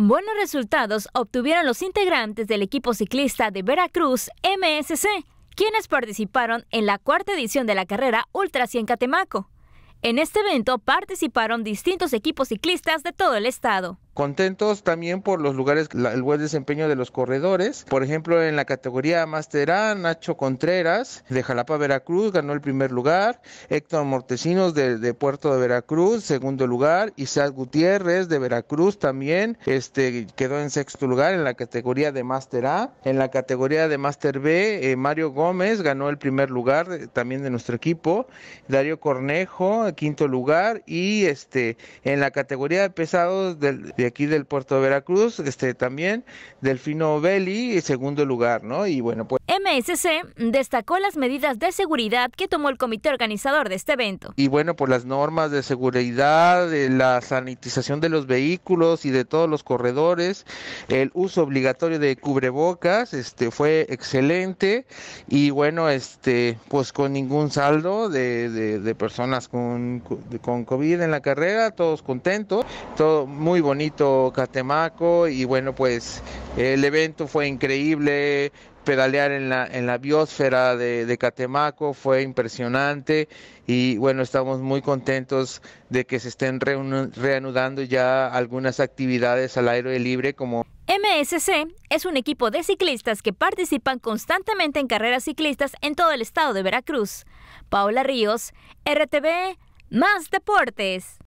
Buenos resultados obtuvieron los integrantes del equipo ciclista de Veracruz, MSC, quienes participaron en la cuarta edición de la carrera Ultra 100 Catemaco. En este evento participaron distintos equipos ciclistas de todo el estado. Contentos también por los lugares, el buen desempeño de los corredores. Por ejemplo, en la categoría Master A, Nacho Contreras de Jalapa, Veracruz, ganó el primer lugar. Héctor Mortecinos de, Puerto de Veracruz, segundo lugar. Isaac Gutiérrez de Veracruz también este, quedó en sexto lugar en la categoría de Master A. En la categoría de Master B, eh, Mario Gómez ganó el primer lugar eh, también de nuestro equipo. dario Cornejo quinto lugar y este en la categoría de pesados de aquí del puerto de Veracruz, este también Delfino Belli, segundo lugar, ¿no? Y bueno, pues MSC destacó las medidas de seguridad que tomó el comité organizador de este evento. Y bueno, por pues las normas de seguridad, eh, la sanitización de los vehículos y de todos los corredores, el uso obligatorio de cubrebocas, este fue excelente y bueno, este pues con ningún saldo de, personas con, con COVID en la carrera, todos contentos, todo muy bonito Catemaco y bueno, pues el evento fue increíble, pedalear en la, biosfera de, Catemaco fue impresionante y bueno, estamos muy contentos de que se estén reanudando ya algunas actividades al aire libre como... MSC es un equipo de ciclistas que participan constantemente en carreras ciclistas en todo el estado de Veracruz. Paula Ríos, RTV, Más Deportes.